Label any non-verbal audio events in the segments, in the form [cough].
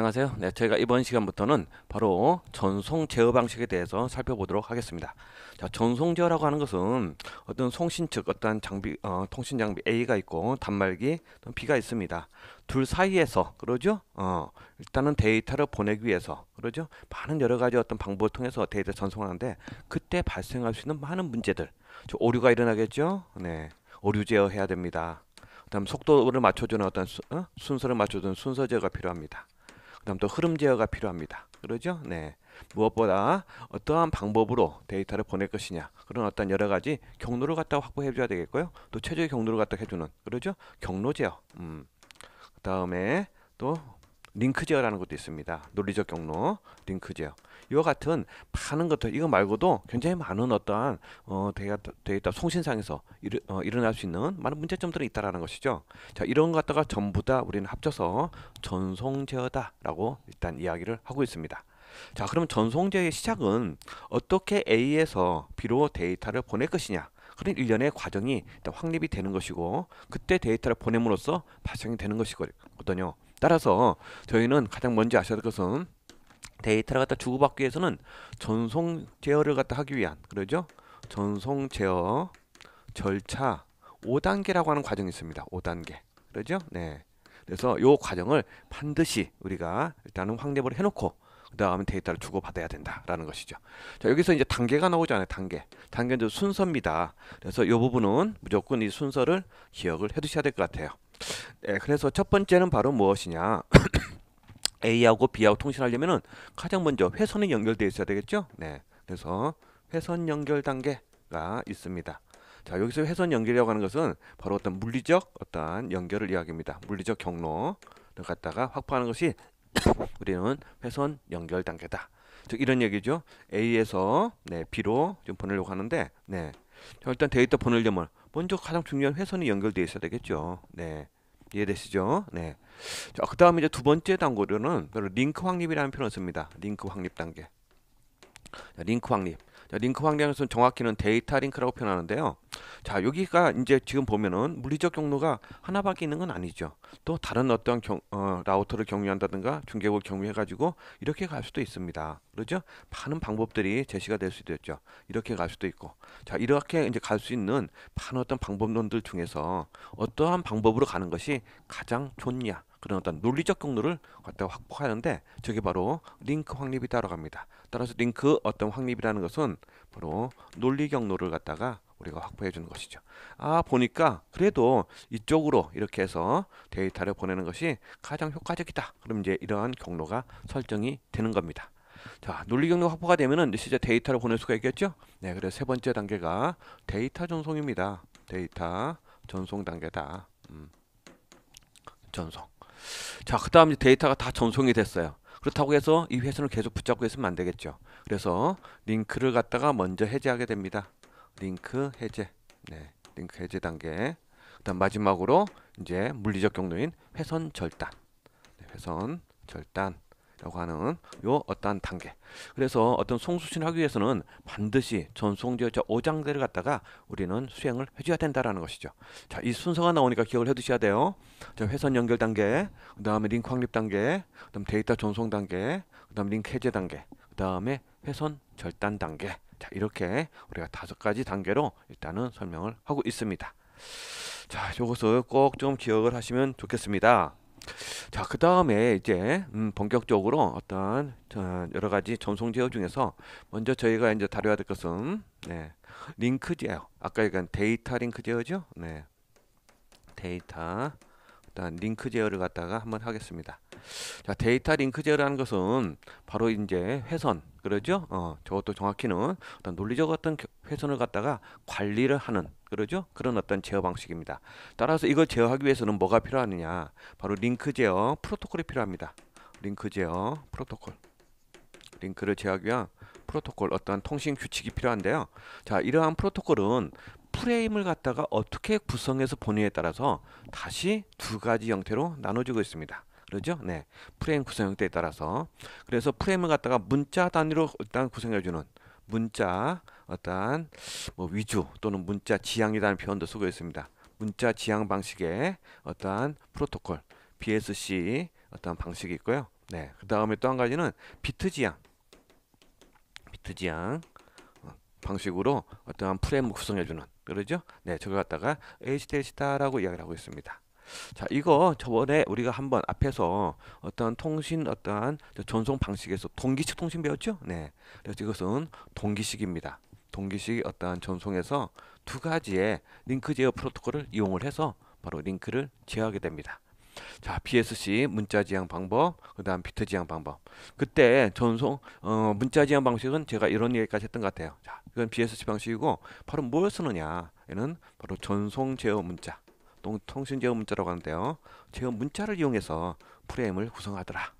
안녕하세요. 네, 저희가 이번 시간부터는 바로 전송 제어 방식에 대해서 살펴보도록 하겠습니다. 자, 전송 제어라고 하는 것은 어떤 송신 측 어떤 장비 어, 통신 장비 A가 있고 단말기 B가 있습니다. 둘 사이에서 그러죠? 어, 일단은 데이터를 보내기 위해서 그러죠? 많은 여러 가지 어떤 방법을 통해서 데이터 전송하는데 그때 발생할 수 있는 많은 문제들, 오류가 일어나겠죠? 네, 오류 제어해야 됩니다. 그다음 속도를 맞춰주는 어떤 수, 어? 순서를 맞춰주는 순서제가 어 필요합니다. 그다음또 흐름 제어가 필요합니다. 그러죠? 네. 무엇보다 어떠한 방법으로 데이터를 보낼 것이냐 그런 어떤 여러 가지 경로를 갖다 확보해 줘야 되겠고요. 또최적의 경로를 갖다 해주는 그러죠? 경로 제어. 음. 그다음에 또 링크 제어라는 것도 있습니다. 논리적 경로, 링크 제어. 이와 같은 많은 것들, 이거 말고도 굉장히 많은 어떠한 어, 데이터, 데이터 송신상에서 일, 어, 일어날 수 있는 많은 문제점들이 있다라는 것이죠. 자, 이런 것들과 전부 다 우리는 합쳐서 전송 제어다라고 일단 이야기를 하고 있습니다. 자, 그럼 전송 제어의 시작은 어떻게 A에서 B로 데이터를 보낼 것이냐? 그런 일련의 과정이 확립이 되는 것이고 그때 데이터를 보냄으로써 발생이 되는 것이거든요. 따라서 저희는 가장 먼저 아셔야 될 것은 데이터를 갖다 주고받기 위해서는 전송 제어를 갖다 하기 위한 그러죠 전송 제어 절차 5단계라고 하는 과정이 있습니다 5단계 그러죠 네 그래서 요 과정을 반드시 우리가 일단은 확립을 해놓고 그 다음에 데이터를 주고받아야 된다라는 것이죠. 자, 여기서 이제 단계가 나오잖아요. 단계. 단계는 순서입니다. 그래서 이 부분은 무조건 이 순서를 기억을 해 두셔야 될 것 같아요. 네, 그래서 첫 번째는 바로 무엇이냐? [coughs] A하고 B하고 통신하려면은 가장 먼저 회선이 연결되어 있어야 되겠죠? 네. 그래서 회선 연결 단계가 있습니다. 자, 여기서 회선 연결이라고 하는 것은 바로 어떤 물리적 어떤 연결을 이야기합니다. 물리적 경로를 갖다가 확보하는 것이 [coughs] 우리는 회선 연결 단계다. 즉 이런 얘기죠. A에서 네, B로 좀 보내려고 하는데 네. 일단 데이터 보내려면 먼저 가장 중요한 회선이 연결되어 있어야 되겠죠. 네. 이해되시죠? 네. 자, 그다음 이제 두 번째 단계로는 링크 확립이라는 표현을 씁니다. 링크 확립 단계. 자, 링크 확립. 자, 링크 환경에서는 정확히는 데이터 링크라고 표현하는데요. 자, 여기가 이제 지금 보면은 물리적 경로가 하나밖에 있는 건 아니죠. 또 다른 어떤 경, 어, 라우터를 경유한다든가 중계국을 경유해가지고 이렇게 갈 수도 있습니다. 그렇죠? 많은 방법들이 제시가 될 수도 있죠. 이렇게 갈 수도 있고. 자, 이렇게 이제 갈 수 있는 많은 어떤 방법론들 중에서 어떠한 방법으로 가는 것이 가장 좋냐. 그런 어떤 논리적 경로를 갖다 확보하는데 저게 바로 링크 확립이따라갑니다 따라서 링크 어떤 확립이라는 것은 바로 논리 경로를 갖다가 우리가 확보해 주는 것이죠. 아 보니까 그래도 이쪽으로 이렇게 해서 데이터를 보내는 것이 가장 효과적이다. 그럼 이제 이러한 경로가 설정이 되는 겁니다. 자 논리 경로 확보가 되면은 실제 데이터를 보낼 수가 있겠죠. 네 그래서 세 번째 단계가 데이터 전송입니다. 데이터 전송 단계다. 음, 전송. 자, 그 다음 데이터가 다 전송이 됐어요. 그렇다고 해서 이 회선을 계속 붙잡고 있으면 안 되겠죠. 그래서 링크를 갖다가 먼저 해제하게 됩니다. 링크 해제. 네. 링크 해제 단계. 그다음 마지막으로 이제 물리적 경로인 회선 절단. 네, 회선 절단. 라고 하는 요 어떠한 단계 그래서 어떤 송수신 하기 위해서는 반드시 전송지어자 5장대를 갖다가 우리는 수행을 해줘야 된다라는 것이죠 자 이 순서가 나오니까 기억을 해두셔야 돼요 자 회선 연결 단계 그 다음에 링크 확립 단계 그 다음 데이터 전송 단계 그 다음 링크 해제 단계 그 다음에 회선 절단 단계 자 이렇게 우리가 다섯 가지 단계로 일단은 설명을 하고 있습니다 자요것을꼭 좀 기억을 하시면 좋겠습니다 자, 그 다음에 이제 음, 본격적으로 어떤 어, 여러 가지 전송 제어 중에서 먼저 저희가 이제 다뤄야 될 것은 네, 링크 제어. 아까 얘기한 데이터 링크 제어죠. 네, 데이터. 일단 링크 제어를 갖다가 한번 하겠습니다. 자, 데이터 링크 제어라는 것은 바로 이제 회선, 그러죠? 어, 저것도 정확히는 어떤 논리적 어떤 회선을 갖다가 관리를 하는 그러죠? 그런 어떤 제어 방식입니다. 따라서 이걸 제어하기 위해서는 뭐가 필요하느냐? 바로 링크 제어 프로토콜이 필요합니다. 링크 제어 프로토콜. 링크를 제어하기 위한 프로토콜 어떤 통신 규칙이 필요한데요. 자, 이러한 프로토콜은 프레임을 갖다가 어떻게 구성해서 본인에 따라서 다시 두 가지 형태로 나눠지고 있습니다. 그러죠? 네. 프레임 구성 형태에 따라서. 그래서 프레임을 갖다가 문자 단위로 일단 구성해주는 문자 어떤 뭐 위주 또는 문자 지향이라는 표현도 쓰고 있습니다. 문자 지향 방식의 어떠한 프로토콜 BSC 어떠한 방식이 있고요. 네, 그 다음에 또 한 가지는 비트 지향, 비트 지향 어, 방식으로 어떠한 프레임 을 구성해주는 그러죠. 네, 저걸 갖다가 h t t 다라고 이야기를 하고 있습니다. 자, 이거 저번에 우리가 한번 앞에서 어떤 통신 어떤 전송 방식에서 동기식 통신 배웠죠? 네. 그래서 이것은 동기식입니다. 동기식 어떤 전송에서 두 가지의 링크 제어 프로토콜을 이용을 해서 바로 링크를 제어하게 됩니다. 자, BSC 문자 지향 방법, 그다음 비트 지향 방법. 그때 전송 어, 문자 지향 방식은 제가 이런 얘기까지 했던 것 같아요. 자, 이건 BSC 방식이고 바로 뭘 쓰느냐? 얘는 바로 전송 제어 문자. 통신제어 문자라고 하는데요. 제어 문자를 이용해서 프레임을 구성하더라.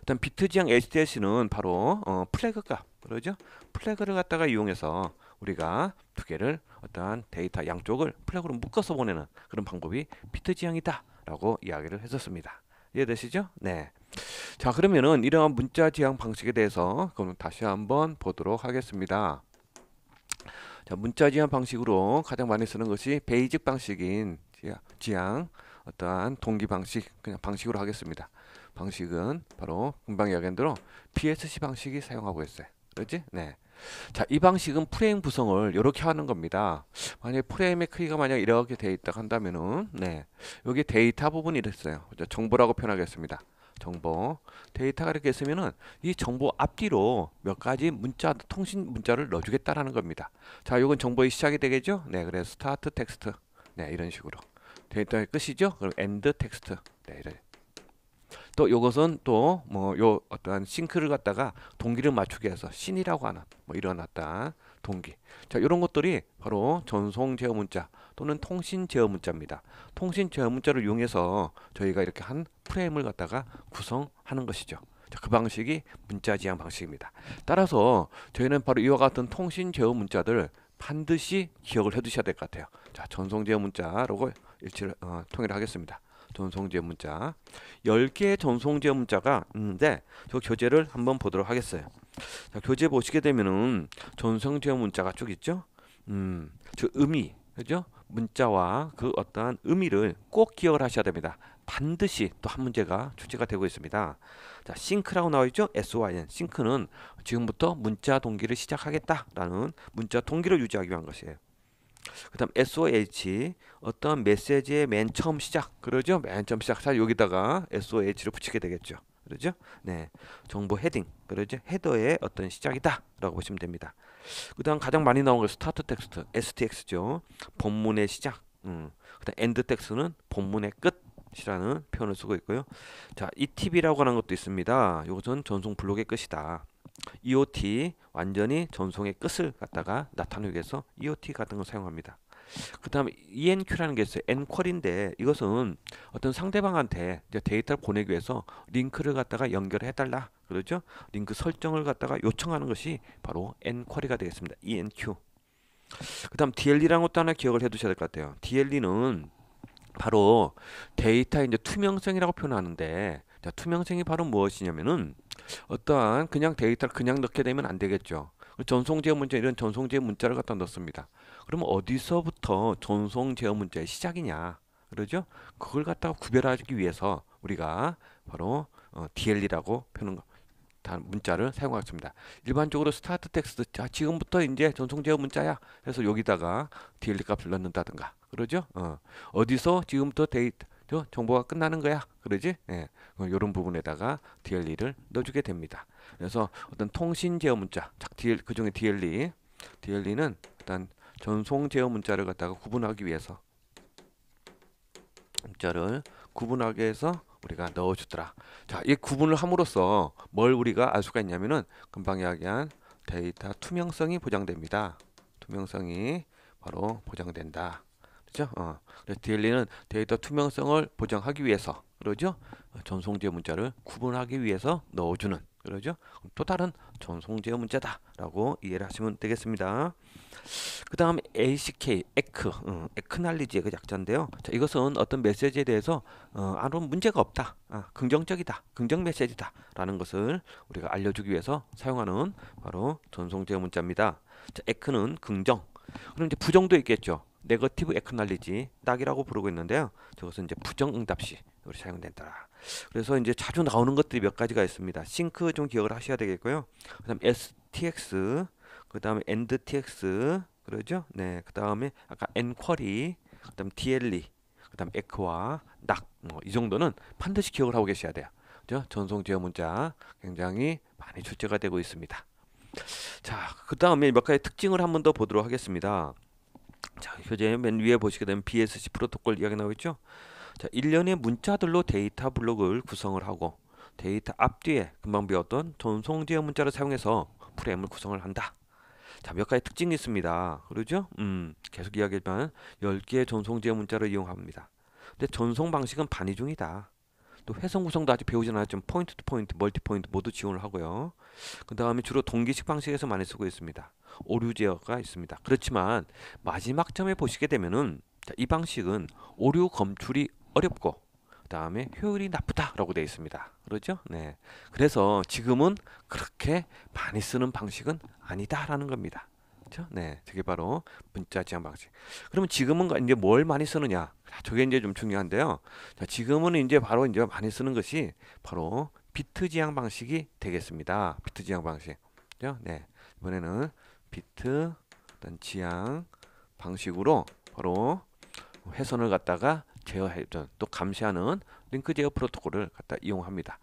일단 비트지향 HTLC는 바로 어, 플래그 값, 그러죠? 플래그를 갖다가 이용해서 우리가 두 개를 어떠한 데이터 양쪽을 플래그로 묶어서 보내는 그런 방법이 비트지향이다 라고 이야기를 했었습니다. 이해되시죠? 네. 자 그러면은 이러한 문자 지향 방식에 대해서 그럼 다시 한번 보도록 하겠습니다. 자 문자 지향 방식으로 가장 많이 쓰는 것이 베이직 방식인 지향 어떠한 동기 방식 그냥 방식으로 하겠습니다. 방식은 바로 금방 이야기한 대로 PSC 방식이 사용하고 있어요. 그렇지? 네. 자, 이 방식은 프레임 구성을 이렇게 하는 겁니다. 만약에 프레임의 크기가 만약 이렇게 돼 있다 한다면은 네. 여기 데이터 부분이 이어요 정보라고 표현하겠습니다. 정보 데이터가 이렇게 있으면은 이 정보 앞뒤로 몇 가지 문자 통신 문자를 넣어주겠다라는 겁니다. 자, 이건 정보의 시작이 되겠죠? 네, 그래서 스타트 텍스트 네 이런 식으로 데이터의 끝이죠. 그럼 end 텍스트. 네, 이래. 또이것은또뭐 요 어떠한 싱크를 갖다가 동기를 맞추게 해서 신이라고 하는 뭐 일어났다 동기. 자, 이런 것들이 바로 전송 제어 문자 또는 통신 제어 문자입니다. 통신 제어 문자를 이용해서 저희가 이렇게 한 프레임을 갖다가 구성하는 것이죠. 자, 그 방식이 문자 지향 방식입니다. 따라서 저희는 바로 이와 같은 통신 제어 문자들 반드시 기억을 해 두셔야 될 것 같아요. 자, 전송 제어 문자라고 일치를 어, 통일하겠습니다. 전송제 문자 10개의 전송제 문자가 있는데 저 교재를 한번 보도록 하겠어요. 자, 교재 보시게 되면은 전송제 문자가 쭉 있죠. 음, 즉 의미 그죠? 문자와 그 어떠한 의미를 꼭 기억을 하셔야 됩니다. 반드시 또 한 문제가 출제가 되고 있습니다. 자, 싱크라고 나와 있죠? SYN. 싱크는 지금부터 문자 동기를 시작하겠다라는 문자 동기를 유지하기 위한 것이에요. 그 다음 SOH 어떤 메시지의 맨 처음 시작 그러죠 맨 처음 시작 자 여기다가 SOH를 붙이게 되겠죠 그러죠 네 정보 헤딩 그러죠 헤더의 어떤 시작이다 라고 보시면 됩니다 그 다음 가장 많이 나온 게 스타트 텍스트 STX죠 본문의 시작 음. 그 다음 엔드 텍스트는 본문의 끝이라는 표현을 쓰고 있고요 자이 t v 라고 하는 것도 있습니다 이것은 전송 블록의 끝이다 EOT 완전히 전송의 끝을 갖다가 나타내기 위해서 EOT 같은 걸 사용합니다. 그 다음에 ENQ라는 게 있어요. 엔퀄인데 이것은 어떤 상대방한테 데이터를 보내기 위해서 링크를 갖다가 연결해달라 그러죠. 링크 설정을 갖다가 요청하는 것이 바로 엔쿼이가 되겠습니다. ENQ. 그 다음 DLE라는 것도 하나 기억을 해두셔야 될 것 같아요. DLE는 바로 데이터의 이제 투명성이라고 표현하는데 자, 투명성이 바로 무엇이냐면은 어떠한 그냥 데이터를 그냥 넣게 되면 안 되겠죠. 전송제어 문제 이런 전송제어 문자를 갖다 넣습니다. 그러면 어디서부터 전송제어 문제의 시작이냐 그러죠? 그걸 갖다가 구별하기 위해서 우리가 바로 어, DL이라고 표는 문자를 사용하겠습니다. 일반적으로 스타트 텍스트 자 지금부터 이제 전송제어 문자야 해서 여기다가 DL 값을 넣는다든가 그러죠? 어. 어디서 지금부터 데이터 저 정보가 끝나는 거야. 그러지? 예. 요런 부분에다가 DLE를 넣어주게 됩니다. 그래서 어떤 통신 제어 문자, DL, 그 중에 DLE, DLE는 일단 전송 제어 문자를 갖다가 구분하기 위해서 문자를 구분하기 위해서 우리가 넣어주더라. 자, 이 구분을 함으로써 뭘 우리가 알 수가 있냐면은 금방 이야기한 데이터 투명성이 보장됩니다. 투명성이 바로 보장된다. 그죠? 어. DLL는 데이터 투명성을 보장하기 위해서 그러죠? 어, 전송제 문자를 구분하기 위해서 넣어주는 그러죠? 또 다른 전송제 문자다라고 이해를 하시면 되겠습니다. 그 다음 ACK, 에크, 어, 에크날리지의 그 약자인데요. 자, 이것은 어떤 메시지에 대해서 어, 아무 런 문제가 없다, 아, 긍정적이다, 긍정 메시지다라는 것을 우리가 알려주기 위해서 사용하는 바로 전송제 문자입니다. 자, 에크는 긍정, 그럼 이제 부정도 있겠죠. 네거티브 에크날리지 딱이라고 부르고 있는데요. 저것은 이제 부정응답시 우리 사용된다. 그래서 이제 자주 나오는 것들이 몇 가지가 있습니다. 싱크 좀 기억을 하셔야 되겠고요. 그다음 STX, 그다음에 EndTX 그러죠? 네, 그다음에 아까 EnQuery, 그다음 DLE, 그다음 ECHO와 낙, 뭐이 정도는 반드시 기억을 하고 계셔야 돼요. 그죠? 전송 제어 문자 굉장히 많이 출제가 되고 있습니다. 자, 그 다음에 몇 가지 특징을 한 번 더 보도록 하겠습니다. 자, 교재 맨 위에 보시게 되면 BSC 프로토콜 이야기 나오겠죠? 자, 일련의 문자들로 데이터 블록을 구성을 하고 데이터 앞뒤에 금방 배웠던 전송제어 문자를 사용해서 프레임을 구성을 한다. 자, 몇 가지 특징이 있습니다. 그러죠? 음, 계속 이야기하지만 10개의 전송제어 문자를 이용합니다. 근데 전송 방식은 반이중이다. 또 회선 구성도 아직 배우지 않았지만 포인트 투 포인트, 멀티 포인트 모두 지원을 하고요. 그 다음에 주로 동기식 방식에서 많이 쓰고 있습니다. 오류 제어가 있습니다. 그렇지만 마지막 점에 보시게 되면은 이 방식은 오류 검출이 어렵고 그 다음에 효율이 나쁘다라고 되어 있습니다. 그렇죠? 네. 그래서 지금은 그렇게 많이 쓰는 방식은 아니다라는 겁니다. 그렇죠? 네. 저게 바로 문자 지향 방식. 그러면 지금은 이제 뭘 많이 쓰느냐? 아, 저게 이제 좀 중요한데요. 자, 지금은 이제 바로 이제 많이 쓰는 것이 바로 비트 지향 방식이 되겠습니다. 비트 지향 방식. 그렇죠? 네. 이번에는 비트, 어떤 지향 방식으로 바로 훼손을 갖다가 제어해준 또 감시하는 링크 제어 프로토콜을 갖다 이용합니다.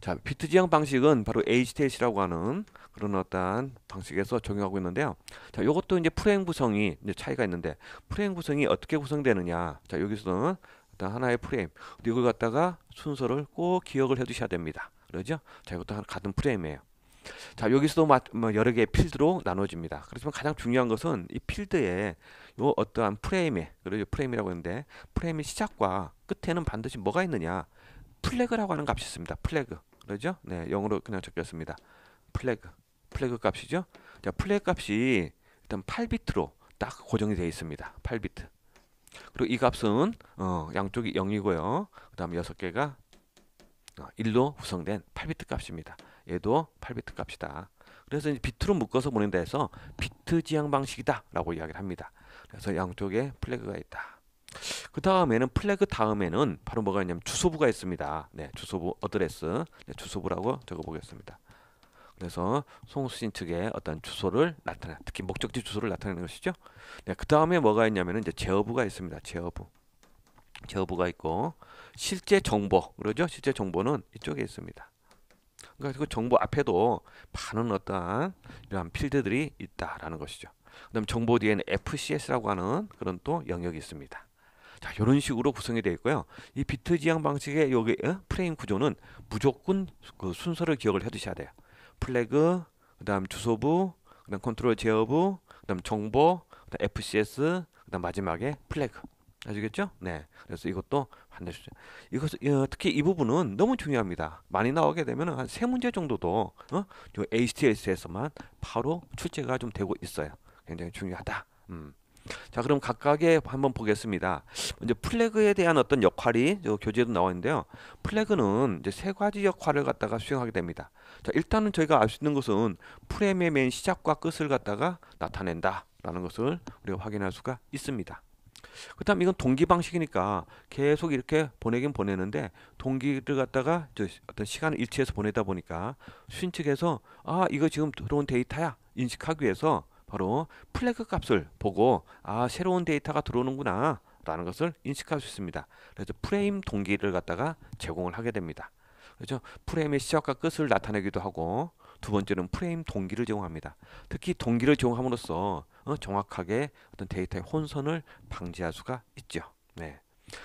자, 비트 지향 방식은 바로 HTTP라고 하는 그런 어떤 방식에서 적용하고 있는데요. 자, 이것도 이제 프레임 구성이 이제 차이가 있는데 프레임 구성이 어떻게 구성되느냐. 자, 여기서는 일단 하나의 프레임. 이걸 갖다가 순서를 꼭 기억을 해 두셔야 됩니다. 그러죠? 자, 이것도 같은 프레임이에요. 자 여기서도 뭐 여러 개의 필드로 나눠집니다. 그렇지만 가장 중요한 것은 이 필드에 요 어떠한 프레임에 그리고 프레임이라고 하는데 프레임의 시작과 끝에는 반드시 뭐가 있느냐 플래그라고 하는 값이 있습니다. 플래그 그러죠? 네 영어로 그냥 적겠습니다. 플래그 플래그 값이죠. 자 플래그 값이 일단 8비트로 딱 고정이 되어 있습니다. 8비트 그리고 이 값은 어, 양쪽이 0이고요. 그다음 6개가 1로 어, 구성된 8비트 값입니다. 얘도 8비트 값이다. 그래서 이제 비트로 묶어서 보낸다 해서 비트 지향 방식이다라고 이야기를 합니다. 그래서 양쪽에 플래그가 있다. 그 다음에는 플래그 다음에는 바로 뭐가 있냐면 주소부가 있습니다. 네, 주소부 어드레스 네, 주소부라고 적어보겠습니다. 그래서 송수신측에 어떤 주소를 나타내 특히 목적지 주소를 나타내는 것이죠. 네, 그 다음에 뭐가 있냐면 이제 제어부가 있습니다. 제어부 제어부가 있고 실제 정보 그러죠. 실제 정보는 이쪽에 있습니다. 그러니까 그 정보 앞에도 많은 어떠한 이러한 필드들이 있다라는 것이죠. 그다음 정보 뒤에는 FCS라고 하는 그런 또 영역이 있습니다. 자, 이런 식으로 구성이 되어 있고요. 이 비트 지향 방식의 여기 어? 프레임 구조는 무조건 그 순서를 기억을 해 두셔야 돼요. 플래그, 그다음 주소부, 그다음 컨트롤 제어부, 그다음 정보, 그다음 FCS, 그다음 마지막에 플래그. 아시겠죠? 네. 그래서 이것도 반드시 이것 어, 특히 이 부분은 너무 중요합니다. 많이 나오게 되면 한 세 문제 정도도 어? HTS에서만 바로 출제가 좀 되고 있어요. 굉장히 중요하다. 음. 자 그럼 각각의 한번 보겠습니다. 먼저 플래그에 대한 어떤 역할이 교재에도 나와 있는데요. 플래그는 이제 세 가지 역할을 갖다가 수행하게 됩니다. 자 일단은 저희가 알 수 있는 것은 프레임의 맨 시작과 끝을 갖다가 나타낸다라는 것을 우리가 확인할 수가 있습니다. 그다음 이건 동기 방식이니까 계속 이렇게 보내긴 보내는데 동기를 갖다가 어떤 시간을 일치해서 보내다 보니까 순 측에서 아 이거 지금 들어온 데이터야 인식하기 위해서 바로 플래그 값을 보고 아 새로운 데이터가 들어오는구나 라는 것을 인식할 수 있습니다. 그래서 프레임 동기를 갖다가 제공을 하게 됩니다. 그렇죠? 프레임의 시작과 끝을 나타내기도 하고 두 번째는 프레임 동기를 제공합니다. 특히 동기를 제공함으로써 어, 정확하게 어떤 데이터의 혼선을 방지할 수가 있죠. 네.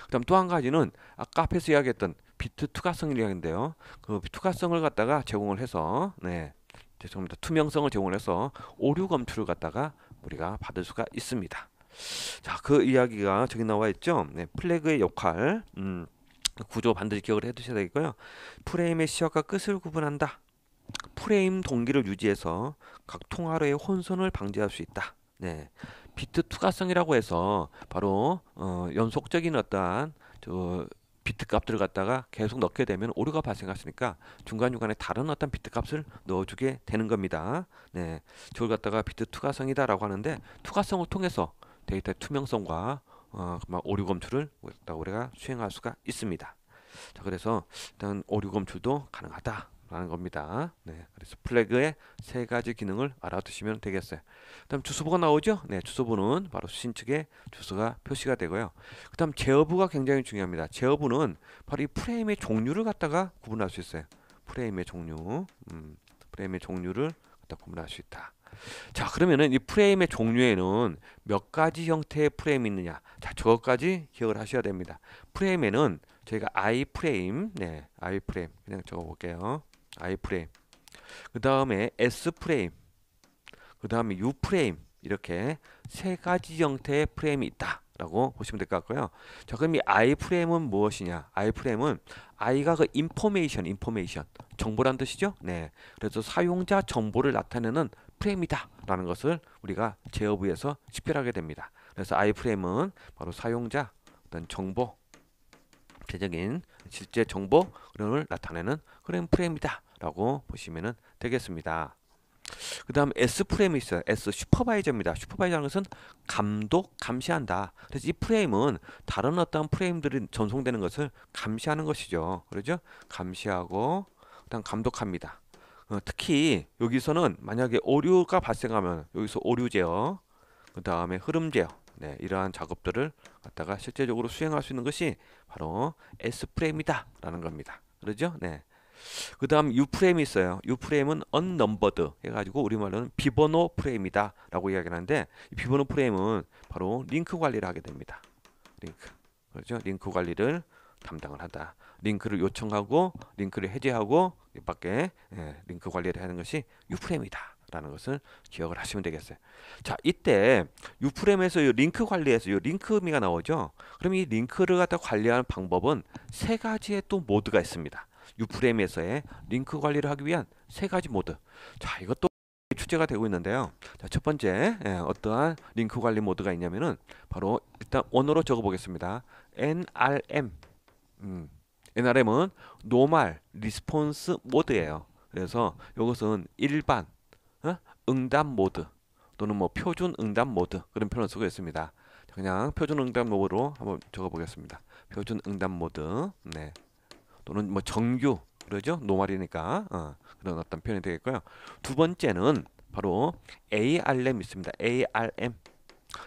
그다음 또 한 가지는 아까 앞에서 이야기했던 비트 투과성이 이야데요그 투과성을 갖다가 제공을 해서 네. 죄송합니다. 투명성을 제공을 해서 오류 검출을 갖다가 우리가 받을 수가 있습니다. 자, 그 이야기가 저기 나와 있죠. 네, 플래그의 역할. 음, 구조 반드시 기억을 해 두셔야 되겠고요. 프레임의 시작과 끝을 구분한다. 프레임 동기를 유지해서 각 통화로의 혼선을 방지할 수 있다. 네. 비트 투과성이라고 해서 바로 어, 연속적인 어떠한 저 비트 값들을 갖다가 계속 넣게 되면 오류가 발생하으니까 중간중간에 다른 어떤 비트 값을 넣어주게 되는 겁니다. 네. 저걸 갖다가 비트 투가성이다라고 하는데 투가성을 통해서 데이터의 투명성과 어, 오류 검출을 우리가 수행할 수가 있습니다. 자, 그래서 일단 오류 검출도 가능하다. 라는 겁니다. 네, 그래서 플래그의 세 가지 기능을 알아두시면 되겠어요. 그 다음 주소부가 나오죠? 네, 주소부는 바로 수신 측에 주소가 표시가 되고요. 그 다음 제어부가 굉장히 중요합니다. 제어부는 바로 이 프레임의 종류를 갖다가 구분할 수 있어요. 프레임의 종류, 음, 프레임의 종류를 갖다 구분할 수 있다. 자 그러면은 이 프레임의 종류에는 몇 가지 형태의 프레임이 있느냐 자 저것까지 기억을 하셔야 됩니다 프레임에는 저희가 i 프레임 네 i 프레임 그냥 적어볼게요 I 프레임. 그 다음에 S 프레임. 그 다음에 U 프레임. 이렇게 세 가지 형태의 프레임이 있다. 라고 보시면 될 것 같고요. 자, 그럼 이 I 프레임은 무엇이냐? I 프레임은 I가 그 인포메이션, 인포메이션. 정보란 뜻이죠? 네. 그래서 사용자 정보를 나타내는 프레임이다. 라는 것을 우리가 제어부에서 식별하게 됩니다. 그래서 I 프레임은 바로 사용자, 어떤 정보, 대적인 실제 정보 흐름을 나타내는 흐름 프레임이다라고 보시면 되겠습니다. 그 다음 S 프레임이 있어요. S 슈퍼바이저입니다. 슈퍼바이저라는 것은 감독, 감시한다. 그래서 이 프레임은 다른 어떤 프레임들이 전송되는 것을 감시하는 것이죠. 그러죠 감시하고 그다음 감독합니다. 어, 특히 여기서는 만약에 오류가 발생하면 여기서 오류 제어, 그 다음에 흐름 제어, 네, 이러한 작업들을 갖다가 실제적으로 수행할 수 있는 것이 바로 S 프레임이다라는 겁니다. 그러죠? 네. 그 다음 U 프레임이 있어요. U 프레임은 언넘버드 해가지고 우리말로는 비번호 프레임이다 라고 이야기하는데 비번호 프레임은 바로 링크 관리를 하게 됩니다. 링크. 그렇죠? 링크 관리를 담당을 하다. 링크를 요청하고 링크를 해제하고 밖에 예, 링크 관리를 하는 것이 U 프레임이다. 라는 것을 기억을 하시면 되겠어요. 자, 이때 유프렘에서 요 링크 관리에서 이 링크미가 나오죠. 그럼 이 링크를 갖다 관리하는 방법은 세 가지의 또 모드가 있습니다. 유프레임에서의 링크 관리를 하기 위한 세 가지 모드. 자, 이것도 출제가 되고 있는데요. 자, 첫 번째 예, 어떠한 링크 관리 모드가 있냐면은 바로 일단 원어로 적어보겠습니다. NRM. 음, NRM은 노멀 리스폰스 모드예요. 그래서 이것은 일반 어? 응답 모드 또는 뭐 표준 응답 모드 그런 표현을 쓰고 있습니다. 그냥 표준 응답 모드로 한번 적어보겠습니다. 표준 응답 모드 네. 또는 뭐 정규 그러죠 노말이니까 어, 그런 어떤 표현이 되겠고요. 두 번째는 바로 ARM 있습니다. ARM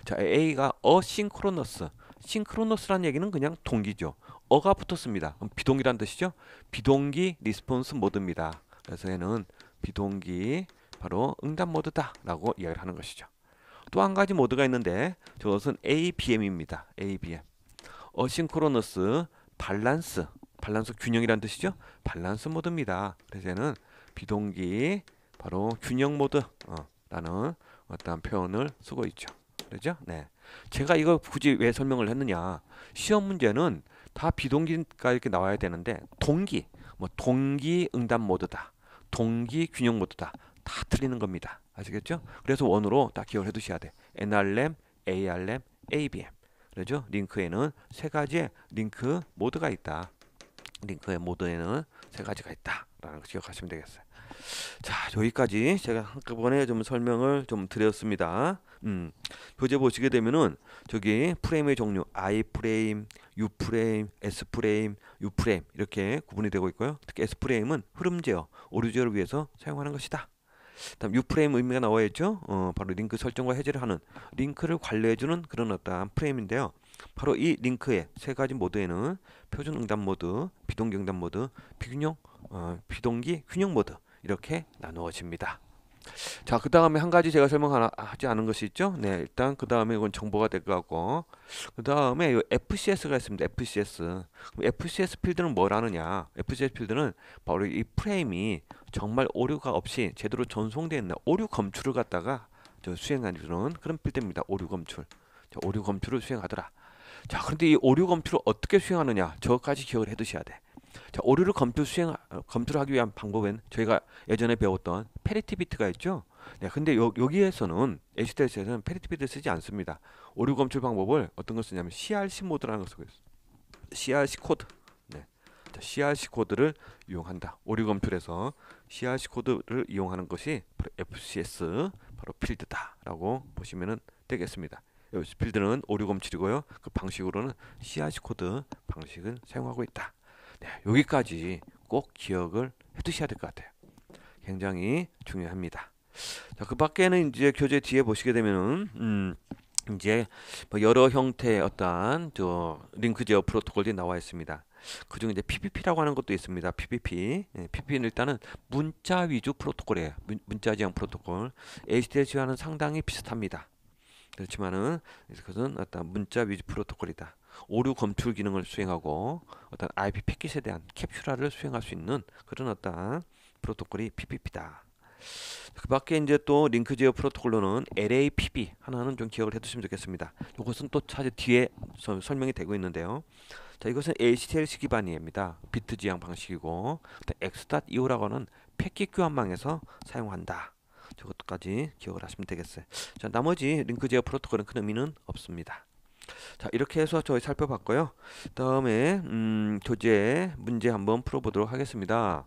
자 A가 어싱크로너스 싱크로너스란 얘기는 그냥 동기죠. 어가 붙었습니다. 그럼 비동기란 뜻이죠. 비동기 리스폰스 모드입니다. 그래서 얘는 비동기 바로 응답 모드다 라고 이야기를 하는 것이죠. 또 한 가지 모드가 있는데 저것은 ABM입니다. ABM. 어싱크로너스 밸런스 밸런스 균형이란 뜻이죠. 밸런스 모드입니다. 그래서 얘는 비동기 바로 균형 모드라는 어, 어떤 표현을 쓰고 있죠. 그렇죠? 네. 제가 이거 굳이 왜 설명을 했느냐? 시험 문제는 다 비동기가 이렇게 나와야 되는데 동기 뭐 동기 응답 모드다. 동기 균형 모드다. 다 틀리는 겁니다. 아시겠죠? 그래서 원으로 딱 기억을 해두셔야 돼. NRM, ARM, ABM. 그렇죠? 링크에는 세 가지의 링크 모드가 있다. 링크의 모드에는 세 가지가 있다라는 거 기억하시면 되겠어요. 자, 여기까지 제가 한꺼번에 좀 설명을 좀 드렸습니다. 음, 교재 보시게 되면은 저기 프레임의 종류 I 프레임, U 프레임, S 프레임, U 프레임 이렇게 구분이 되고 있고요. 특히 S 프레임은 흐름 제어, 오류 제어를 위해서 사용하는 것이다. 다음 U프레임 의미가 나와야죠. 어, 바로 링크 설정과 해제를 하는 링크를 관리해주는 그런 어떠 프레임인데요. 바로 이 링크의 세 가지 모드에는 표준 응답 모드, 비동기 응답 모드, 비균형, 어, 비동기 균형 모드 이렇게 나누어집니다. 자, 그 다음에 한 가지 제가 설명 하나 하지 않은 것이 있죠. 네, 일단 그 다음에 이건 정보가 될 것 같고, 그 다음에 이 FCS가 있습니다. FCS. FCS 필드는 뭘라느냐 FCS 필드는 바로 이 프레임이 정말 오류가 없이 제대로 전송되어 있나 오류 검출을 갖다가 수행하는 그런 필드입니다. 오류 검출. 오류 검출을 수행하더라. 자, 그런데 이 오류 검출을 어떻게 수행하느냐? 저까지 기억을 해 두셔야 돼. 자, 오류를 검토 수행 검토를 하기 위한 방법은 저희가 예전에 배웠던 페리티비트가 있죠. 네, 근데 요, 여기에서는 HTS에서는 페리티비트 쓰지 않습니다. 오류 검출 방법을 어떤 걸 쓰냐면 CRC 모드라는 걸 쓰고 있어요. CRC 코드. 네. CRC 코드를 이용한다. 오류 검출에서 CRC 코드를 이용하는 것이 바로 FCS 바로 필드다라고 보시면 되겠습니다. 필드는 오류 검출이고요. 그 방식으로는 CRC 코드 방식을 사용하고 있다. 네, 여기까지 꼭 기억을 해두셔야 될 것 같아요. 굉장히 중요합니다. 자, 그 밖에는 이제 교재 뒤에 보시게 되면은 음, 이제 뭐 여러 형태의 어떤 저 링크 제어 프로토콜이 나와 있습니다. 그중 이제 PPP라고 하는 것도 있습니다. PPP. 예, PPP는 일단은 문자 위주 프로토콜이에요. 문, 자 지향 프로토콜. HTTP와는 상당히 비슷합니다. 그렇지만은 그것은 어떤 문자 위주 프로토콜이다. 오류 검출 기능을 수행하고 어떤 IP 패킷에 대한 캡슐화를 수행할 수 있는 그런 어떤 프로토콜이 PPP다. 그 밖에 이제 또 링크 제어 프로토콜로는 LAPB 하나는 좀 기억을 해두시면 좋겠습니다. 이것은 또 사실 뒤에 서, 설명이 되고 있는데요. 자, 이것은 HTLC 기반입니다. 비트 지향 방식이고 X.EO라고 하는 패킷 교환망에서 사용한다. 저것까지 기억을 하시면 되겠어요. 자, 나머지 링크 제어 프로토콜은 큰 의미는 없습니다. 자 이렇게 해서 저희 살펴봤고요 다음에 음, 교재 문제 한번 풀어보도록 하겠습니다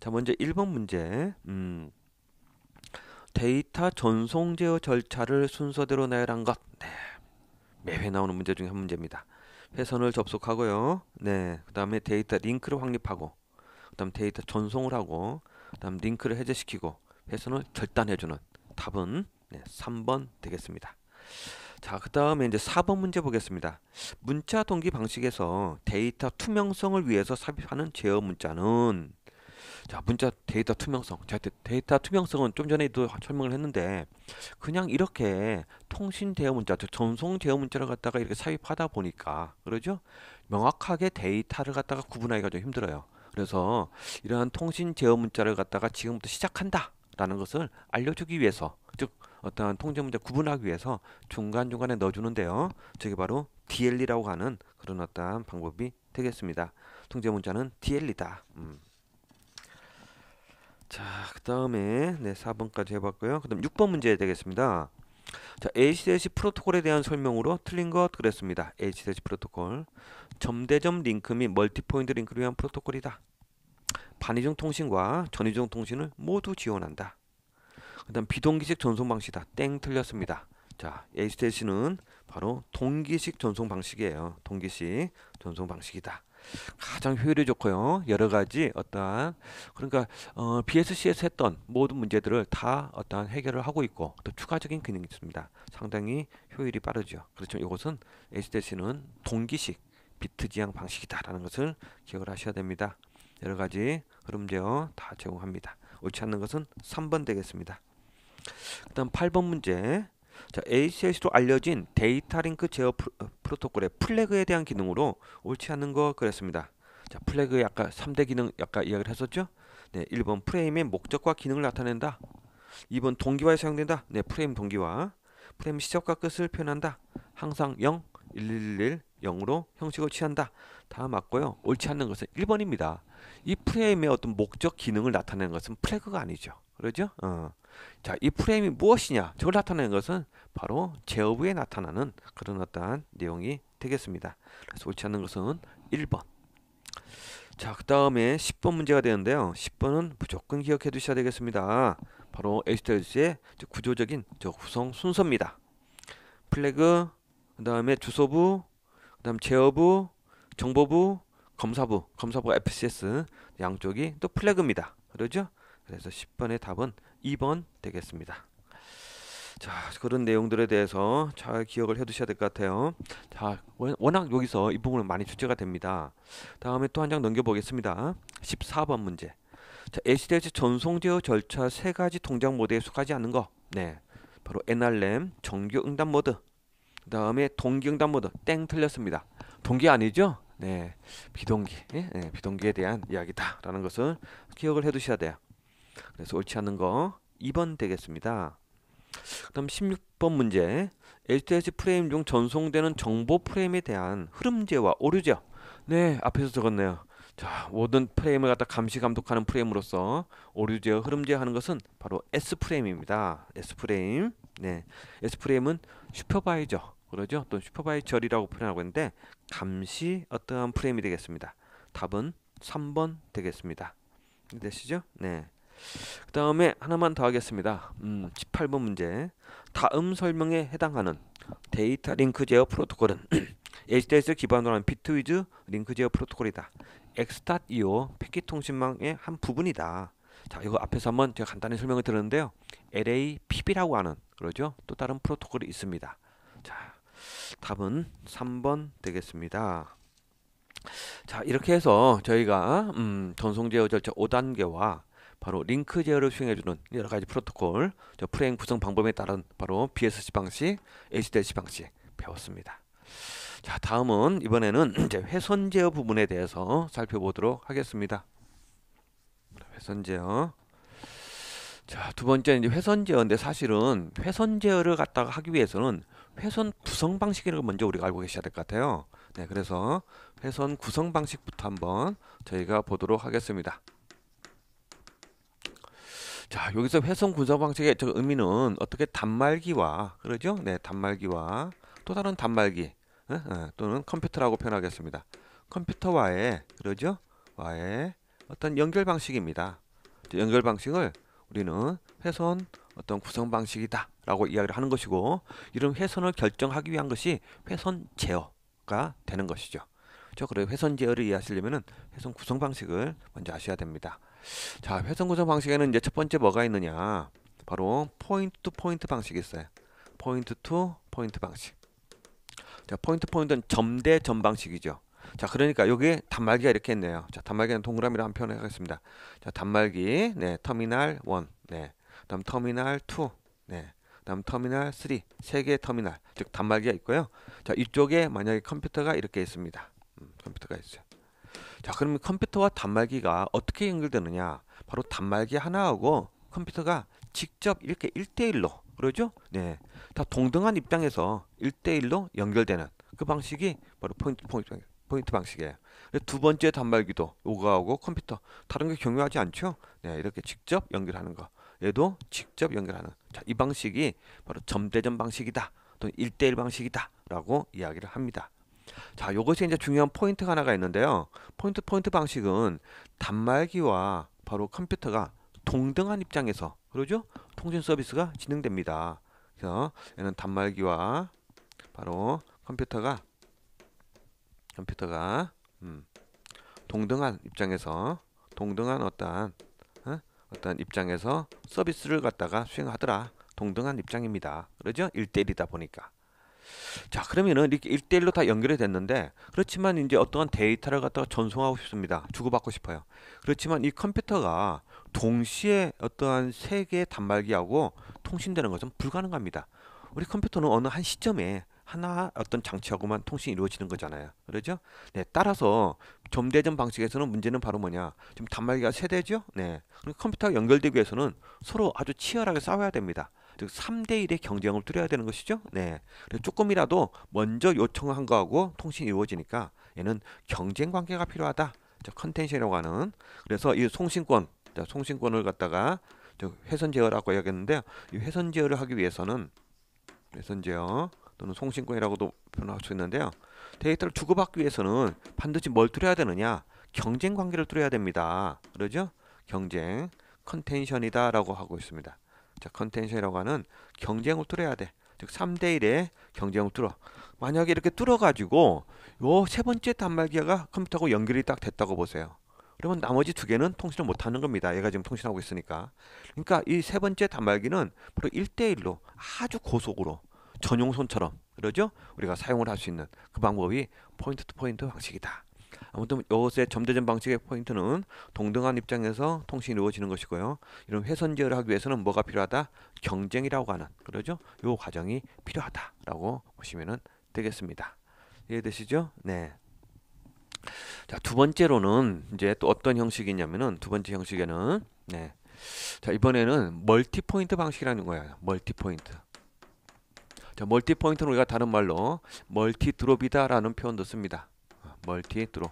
자 먼저 1번 문제 음, 데이터 전송 제어 절차를 순서대로 나열한 것 네. 매회 나오는 문제 중에 한 문제입니다 회선을 접속하고요 네그 다음에 데이터 링크를 확립하고 그 다음 데이터 전송을 하고 그 다음 링크를 해제시키고 회선을 절단해주는 답은 네, 3번 되겠습니다 자, 그 다음에 이제 4번 문제 보겠습니다. 문자 동기 방식에서 데이터 투명성을 위해서 삽입하는 제어 문자는 자, 문자 데이터 투명성. 자, 데이터 투명성은 좀 전에도 설명을 했는데 그냥 이렇게 통신 제어 문자, 전송 제어 문자를 갖다가 이렇게 삽입하다 보니까 그러죠? 명확하게 데이터를 갖다가 구분하기가 좀 힘들어요. 그래서 이러한 통신 제어 문자를 갖다가 지금부터 시작한다. 라는 것을 알려주기 위해서 즉 어떠한 통제 문제 구분하기 위해서 중간중간에 넣어주는데요. 저게 바로 DL이라고 하는 그런 어떠한 방법이 되겠습니다. 통제 문자는 DL이다. 음. 자, 그 다음에 네, 4번까지 해봤고요. 그 다음 6번 문제 되겠습니다. 자, HDS 프로토콜에 대한 설명으로 틀린 것 그랬습니다. HDS 프로토콜. 점대점 링크 및 멀티포인트 링크를 위한 프로토콜이다. 반이중 통신과 전이중 통신을 모두 지원한다. 그 다음 비동기식 전송 방식이다. 땡 틀렸습니다. 자, HTLC는 바로 동기식 전송 방식이에요. 동기식 전송 방식이다. 가장 효율이 좋고요. 여러 가지 어떠한 그러니까 어, BSC에서 했던 모든 문제들을 다 어떠한 해결을 하고 있고 또 추가적인 기능이 있습니다. 상당히 효율이 빠르죠. 그렇지만 이것은 HDC는 동기식 비트 지향 방식이다라는 것을 기억을 하셔야 됩니다. 여러 가지 흐름 제어 다 제공합니다. 옳지 않는 것은 3번 되겠습니다. 그 다음 8번 문제 자, a c l 로 알려진 데이터 링크 제어 어, 프로토콜의 플래그에 대한 기능으로 옳지 않은 거 그랬습니다. 자, 플래그 아까 3대 기능 아까 이야기를 했었죠? 네, 1번 프레임의 목적과 기능을 나타낸다. 2번 동기화에 사용된다. 네, 프레임 동기화. 프레임 시작과 끝을 표현한다. 항상 0, 1 1 1 0으로 형식을 취한다. 다 맞고요. 옳지 않는 것은 1번입니다. 이 프레임의 어떤 목적 기능을 나타내는 것은 플래그가 아니죠. 그러죠? 어. 자, 이 프레임이 무엇이냐? 저걸 나타내는 것은 바로 제어부에 나타나는 그런 어떠한 내용이 되겠습니다. 그래서 옳지 않는 것은 1번. 자, 그 다음에 10번 문제가 되는데요. 10번은 무조건 기억해 두셔야 되겠습니다. 바로 에스테르스의 구조적인 저 구성 순서입니다. 플래그, 그 다음에 주소부, 그 다음 제어부, 정보부, 검사부, 검사부 FCS 양쪽이 또 플래그입니다. 그러죠? 그래서 10번의 답은 2번 되겠습니다. 자, 그런 내용들에 대해서 잘 기억을 해 두셔야 될 것 같아요. 자, 워낙 여기서 이 부분은 많이 출제가 됩니다. 다음에 또 한 장 넘겨보겠습니다. 14번 문제. 자, HDS 전송제어 절차 세 가지 통장 모드에 속하지 않는 거. 네. 바로 NRM 정규 응답 모드. 그 다음에 동기 응답 모드. 땡 틀렸습니다. 동기 아니죠? 네, 비동기, 예, 네, 비동기에 대한 이야기다라는 것을 기억을 해두셔야 돼요. 그래서 옳지 않은 거 2번 되겠습니다. 그럼 16번 문제. HTS 프레임 중 전송되는 정보 프레임에 대한 흐름제와 오류제. 네, 앞에서 적었네요. 자, 모든 프레임을 갖다 감시 감독하는 프레임으로서 오류제와 흐름제 하는 것은 바로 S 프레임입니다. S 프레임. 네. S 프레임은 슈퍼바이저. 그러죠? 또 슈퍼바이저리라고 표현하고 있는데 감시 어떠한 프레임이 되겠습니다. 답은 3번 되겠습니다. 되시죠? 네. 그 다음에 하나만 더 하겠습니다. 음, 18번 문제. 다음 설명에 해당하는 데이터 링크 제어 프로토콜은 h t [clears throat] s 기반으로 한 비트위즈 링크 제어 프로토콜이다. 엑스탓 패킷 통신망의 한 부분이다. 자, 이거 앞에서 한번 제가 간단히 설명을 들었는데요. LAPB라고 하는 그러죠? 또 다른 프로토콜이 있습니다. 자, 답은 3번 되겠습니다. 자 이렇게 해서 저희가 음, 전송제어 절차 5단계와 바로 링크 제어를 수행해주는 여러 가지 프로토콜, 저 프레임 구성 방법에 따른 바로 BSC 방식, HDLC 방식 배웠습니다. 자 다음은 이번에는 [clears throat] 이제 회선 제어 부분에 대해서 살펴보도록 하겠습니다. 회선 제어 자두번째 이제 회선 제어인데 사실은 회선 제어를 갖다가 하기 위해서는 회선 구성 방식이라고 먼저 우리가 알고 계셔야 될 것 같아요. 네, 그래서 회선 구성 방식부터 한번 저희가 보도록 하겠습니다. 자, 여기서 회선 구성 방식의 저 의미는 어떻게 단말기와 그러죠? 네, 단말기와 또 다른 단말기 어? 어, 또는 컴퓨터라고 표현하겠습니다. 컴퓨터와의 그러죠? 와의 어떤 연결 방식입니다. 연결 방식을 우리는 회선 어떤 구성 방식이다라고 이야기를 하는 것이고 이런 회선을 결정하기 위한 것이 회선 제어가 되는 것이죠. 그렇죠? 그래 회선 제어를 이해하시려면은 회선 구성 방식을 먼저 아셔야 됩니다. 자, 회선 구성 방식에는 이제 첫 번째 뭐가 있느냐? 바로 포인트 투 포인트 방식이 있어요. 포인트 투 포인트 방식. 자, 포인트 포인트는 점대 점 방식이죠. 자, 그러니까 여기 단말기가 이렇게 있네요. 자, 단말기는 동그라미로 한편해하겠습니다 자, 단말기, 네, 터미널 1. 네, 다음 터미널 2, 네. 다음 터미널 3, 세 개의 터미널, 즉 단말기가 있고요. 자, 이쪽에 만약에 컴퓨터가 이렇게 있습니다. 음, 컴퓨터가 있어요. 자, 그러면 컴퓨터와 단말기가 어떻게 연결되느냐? 바로 단말기 하나하고 컴퓨터가 직접 이렇게 1대1로 그러죠? 네. 다 동등한 입장에서 1대1로 연결되는 그 방식이 바로 포인트 포인트 포인트 방식이에요. 두 번째 단말기도 요거하고 컴퓨터 다른 게 경유하지 않죠? 네, 이렇게 직접 연결하는 거. 얘도 직접 연결하는 자, 이 방식이 바로 점대전 방식이다. 또는 1대1 방식이다라고 이야기를 합니다. 자, 요것이 이제 중요한 포인트가 하나가 있는데요. 포인트 포인트 방식은 단말기와 바로 컴퓨터가 동등한 입장에서 그러죠? 통신 서비스가 진행됩니다. 그래서 얘는 단말기와 바로 컴퓨터가 컴퓨터가 음, 동등한 입장에서 동등한 어떠한 어떤 입장에서 서비스를 갖다가 수행하더라. 동등한 입장입니다. 그러죠? 일대일이다 보니까. 자, 그러면은 이렇게 일대일로다 연결이 됐는데 그렇지만 이제 어떠한 데이터를 갖다가 전송하고 싶습니다. 주고받고 싶어요. 그렇지만 이 컴퓨터가 동시에 어떠한 세 개의 단말기하고 통신되는 것은 불가능합니다. 우리 컴퓨터는 어느 한 시점에 하나 어떤 장치하고만 통신이 이루어지는 거잖아요. 그러죠 네, 따라서 점대전 방식에서는 문제는 바로 뭐냐? 지금 단말기가 세대죠? 네. 그러니 컴퓨터가 연결되기 위해서는 서로 아주 치열하게 싸워야 됩니다. 즉 3대 1의 경쟁을 뚫어야 되는 것이죠. 네. 그래서 조금이라도 먼저 요청한 거하고 통신이 이루어지니까 얘는 경쟁 관계가 필요하다. 저 컨텐션이라고 하는 그래서 이 송신권, 자, 송신권을 갖다가 저 회선 제어라고 해야겠는데요이 회선 제어를 하기 위해서는 회선 제어 또는 송신권이라고도 표현할 수 있는데요. 데이터를 주고받기 위해서는 반드시 뭘 뚫어야 되느냐? 경쟁 관계를 뚫어야 됩니다. 그러죠? 경쟁, 컨텐션이다 라고 하고 있습니다. 자, 컨텐션이라고 하는 경쟁을 뚫어야 돼. 즉 3대 1의 경쟁을 뚫어. 만약에 이렇게 뚫어 가지고 요 세 번째 단말기가 컴퓨터하고 연결이 딱 됐다고 보세요. 그러면 나머지 두 개는 통신을 못 하는 겁니다. 얘가 지금 통신하고 있으니까. 그러니까 이 세 번째 단말기는 바로 1대 1로 아주 고속으로 전용손처럼 그러죠? 우리가 사용을 할 수 있는 그 방법이 포인트 투 포인트 방식이다. 아무튼 이것의 점대전 방식의 포인트는 동등한 입장에서 통신이 이루어지는 것이고요. 이런 회선제어를 하기 위해서는 뭐가 필요하다? 경쟁이라고 하는 그러죠? 요 과정이 필요하다라고 보시면 되겠습니다. 이해되시죠? 네. 자, 두 번째로는 이제 또 어떤 형식이냐면은 두 번째 형식에는 네. 자, 이번에는 멀티 포인트 방식이라는 거예요. 멀티 포인트. 자, 멀티 포인트는 우리가 다른 말로 멀티 드롭이다라는 표현도 씁니다. 어, 멀티 드롭.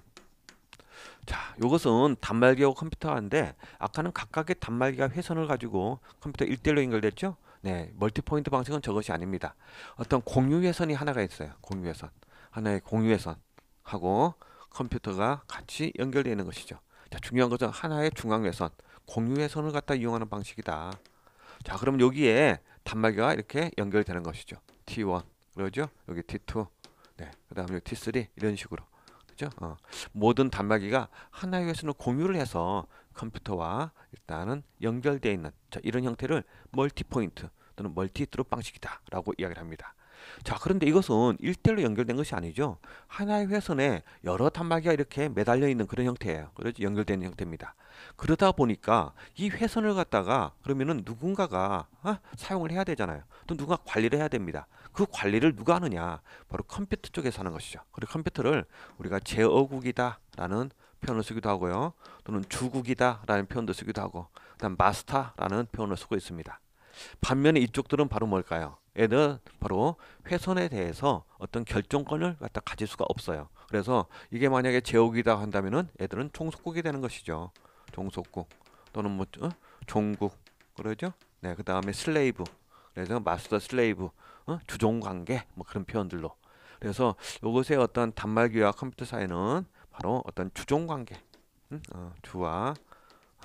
자, 이것은 단말기하고 컴퓨터인데 아까는 각각의 단말기가 회선을 가지고 컴퓨터 일대일로 연결됐죠? 네, 멀티 포인트 방식은 저것이 아닙니다. 어떤 공유 회선이 하나가 있어요. 공유 회선. 하나의 공유 회선하고 컴퓨터가 같이 연결되는 것이죠. 자, 중요한 것은 하나의 중앙 회선, 공유 회선을 갖다 이용하는 방식이다. 자, 그럼 여기에 단말기가 이렇게 연결되는 것이죠. T1 그러죠? 여기 T2 네, 그다음 여기 T3 이런 식으로 그죠? 어. 모든 단말기가 하나의 회수는 공유를 해서 컴퓨터와 일단은 연결되어 있는 자, 이런 형태를 멀티 포인트 또는 멀티 트롯 방식이다라고 이야기를 합니다. 자, 그런데 이것은 일대일로 연결된 것이 아니죠. 하나의 회선에 여러 단말기가 이렇게 매달려 있는 그런 형태예요. 그래서 그렇죠? 연결된 형태입니다. 그러다 보니까 이 회선을 갖다가 그러면은 누군가가 어? 사용을 해야 되잖아요. 또 누가 관리를 해야 됩니다. 그 관리를 누가 하느냐? 바로 컴퓨터 쪽에서 하는 것이죠. 그리고 컴퓨터를 우리가 제어국이다라는 표현을 쓰기도 하고요. 또는 주국이다라는 표현도 쓰기도 하고, 그다음 마스터라는 표현을 쓰고 있습니다. 반면에 이쪽들은 바로 뭘까요? 에는 바로 훼손에 대해서 어떤 결정권을 갖다 가질 수가 없어요. 그래서 이게 만약에 제옥이다 한다면은 애들은 총속국이 되는 것이죠. 종속국 또는 뭐 어? 종국 그러죠. 네, 그 다음에 슬레이브 그래서 마스터 슬레이브 어? 주종 관계 뭐 그런 표현들로 그래서 이것의 어떤 단말기와 컴퓨터 사이는 바로 어떤 주종 관계 응? 음? 어, 주와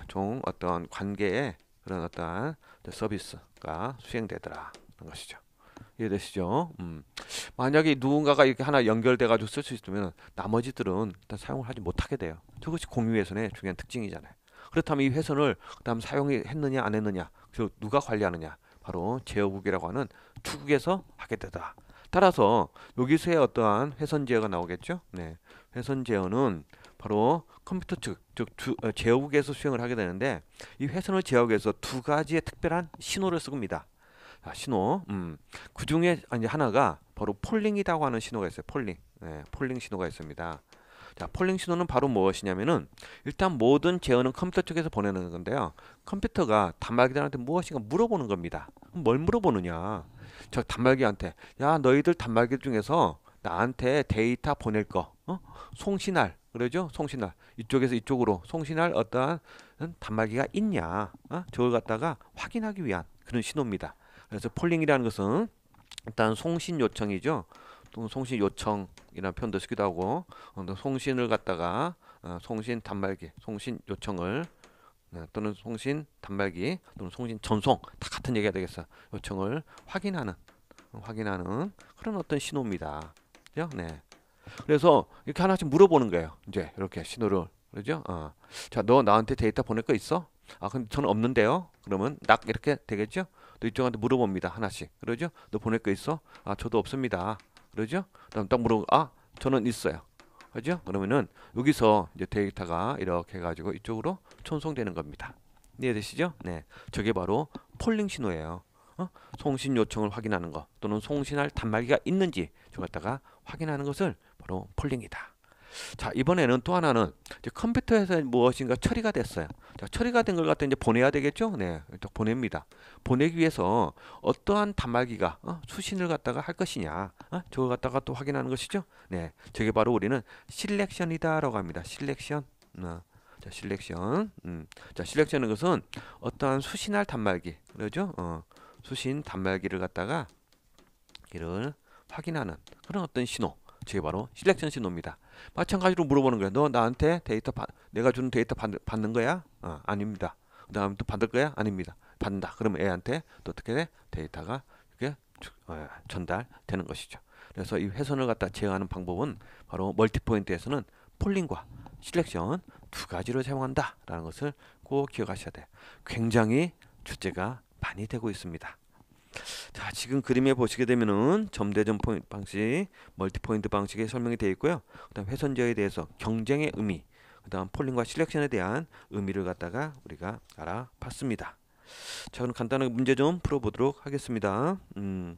종 어떤 관계의 그런 어떤 서비스가 수행되더라. 하는 것이죠. 이해되시죠? 음. 만약에 누군가가 이렇게 하나 연결돼가지고 쓸 수 있으면 나머지들은 일단 사용을 하지 못하게 돼요. 그것이 공유훼손의 중요한 특징이잖아요. 그렇다면 이 훼손을 그다음 사용했느냐 안 했느냐 그리고 누가 관리하느냐 바로 제어국이라고 하는 투국에서 하게 되다. 따라서 여기서의 어떠한 훼손 제어가 나오겠죠? 네, 훼손 제어는 바로 컴퓨터 측, 즉 어, 제어국에서 수행을 하게 되는데 이 훼손을 제어국서두 가지의 특별한 신호를 쓰니다 아, 신호. 음. 그 중에 이제 하나가 바로 폴링이라고 하는 신호가 있어요. 폴링. 네, 폴링 신호가 있습니다. 자, 폴링 신호는 바로 무엇이냐면은 일단 모든 제어는 컴퓨터 쪽에서 보내는 건데요. 컴퓨터가 단말기들한테 무엇인가 물어보는 겁니다. 뭘 물어보느냐? 저 단말기한테 야 너희들 단말기 중에서 나한테 데이터 보낼 거 어? 송신할 그러죠? 송신할 이쪽에서 이쪽으로 송신할 어떠한 단말기가 있냐? 어? 저걸 갖다가 확인하기 위한 그런 신호입니다. 그래서 폴링이라는 것은 일단 송신 요청이죠. 또는 송신 요청이라는 표현도 쓰기도 하고 어떤 송신을 갖다가 어, 송신 단말기, 송신 요청을 네, 또는 송신 단말기 또는 송신 전송 다 같은 얘기가 되겠어. 요청을 확인하는 확인하는 그런 어떤 신호입니다. 그죠? 네. 그래서 이렇게 하나씩 물어보는 거예요. 이제 이렇게 신호를 그러죠? 어. 자, 너 나한테 데이터 보낼 거 있어? 아, 근데 저는 없는데요. 그러면 낙 이렇게 되겠죠? 또 이쪽한테 물어봅니다. 하나씩. 그러죠? 너 보낼 거 있어? 아, 저도 없습니다. 그러죠? 그럼 딱물어 아, 저는 있어요. 그죠? 그러면은 여기서 이제 데이터가 이렇게 해가지고 이쪽으로 전송되는 겁니다. 이해되시죠? 네. 저게 바로 폴링 신호예요. 어? 송신 요청을 확인하는 것 또는 송신할 단말기가 있는지 저갖다가 확인하는 것을 바로 폴링이다. 자 이번에는 또 하나는 이제 컴퓨터에서 무엇인가 처리가 됐어요. 자 처리가 된걸 갖다 이제 보내야 되겠죠. 네, 일단 보냅니다. 보내기 위해서 어떠한 단말기가 어? 수신을 갖다가 할 것이냐, 어? 저걸 갖다가 또 확인하는 것이죠. 네, 저게 바로 우리는 실렉션이다라고 합니다. 실렉션. 어. 자, 실렉션. 음. 자, 실렉션은 것은 어떠한 수신할 단말기. 그러죠? 어. 수신 단말기를 갖다가 이를 확인하는 그런 어떤 신호. 제 바로 실렉션 신호입니다. 마찬가지로 물어보는 거야. 너 나한테 데이터 받, 내가 주는 데이터 받, 받는 거야? 어, 아닙니다. 그 다음에 또 받을 거야? 아닙니다. 받는다. 그러면 애한테 또 어떻게 돼? 데이터가 이렇게 어, 전달되는 것이죠. 그래서 이 회선을 갖다 제어하는 방법은 바로 멀티포인트에서는 폴링과 실렉션 두 가지를 사용한다라는 것을 꼭 기억하셔야 돼요. 굉장히 주제가 많이 되고 있습니다. 지금 그림에 보시게 되면은 점대전 포인트 방식, 멀티 포인트 방식에 설명이 되어 있고요. 그다음 회선제어에 대해서 경쟁의 의미, 그다음 폴링과 실렉션에 대한 의미를 갖다가 우리가 알아봤습니다. 자, 그럼 간단하게 문제 좀 풀어보도록 하겠습니다. 음.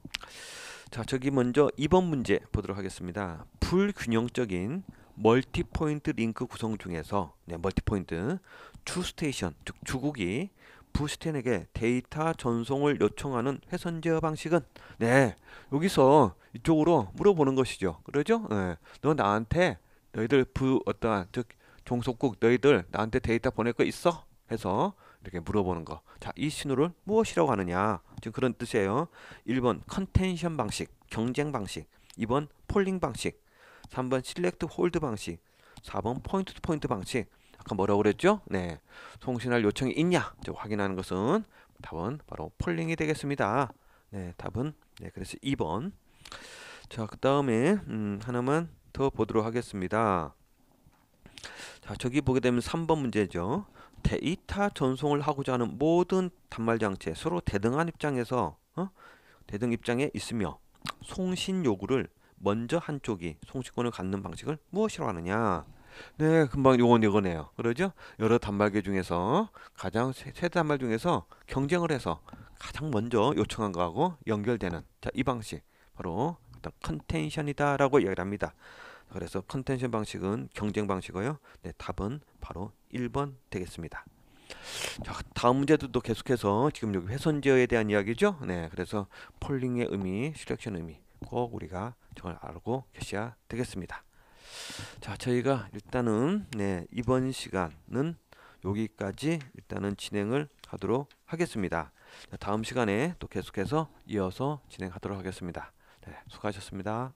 자, 저기 먼저 2번 문제 보도록 하겠습니다. 불균형적인 멀티 포인트 링크 구성 중에서 네, 멀티 포인트 추 스테이션 즉 주국이 부스텐에게 데이터 전송을 요청하는 회선 제어 방식은 네 여기서 이쪽으로 물어보는 것이죠 그러죠 네. 너 나한테 너희들 부 어떠한 즉 종속국 너희들 나한테 데이터 보낼 거 있어 해서 이렇게 물어보는 거. 자, 이 신호를 무엇이라고 하느냐? 지금 그런 뜻이에요. 1번 컨텐션 방식, 경쟁 방식. 2번 폴링 방식. 3번 실렉트 홀드 방식. 4번 포인트 투 포인트 방식. 아까 뭐라고 그랬죠? 네. 통신할 요청이 있냐? 확인하는 것은 답은 바로 폴링이 되겠습니다. 네, 답은 네, 그래서 2번. 자, 그다음에 음, 하나만 더 보도록 하겠습니다. 자, 저기 보게 되면 3번 문제죠. 데이터 전송을 하고자 하는 모든 단말 장치에 서로 대등한 입장에서 어? 대등 입장에 있으며 송신 요구를 먼저 한쪽이 송신권을 갖는 방식을 무엇이라고 하느냐? 네, 금방 요건 요거네요. 그러죠? 여러 단말기 중에서 가장 세, 단말 중에서 경쟁을 해서 가장 먼저 요청한 거하고 연결되는 자, 이 방식 바로 어떤 컨텐션이다라고 이야기를 합니다. 그래서 컨텐션 방식은 경쟁 방식이고요. 네, 답은 바로 1번 되겠습니다. 자, 다음 문제도 또 계속해서 지금 여기 훼손제어에 대한 이야기죠. 네, 그래서 폴링의 의미, 실렉션 의미 꼭 우리가 정말 알고 계셔야 되겠습니다. 자, 저희가 일단은 네, 이번 시간은 여기까지 일단은 진행을 하도록 하겠습니다. 다음 시간에 또 계속해서 이어서 진행하도록 하겠습니다. 네, 수고하셨습니다.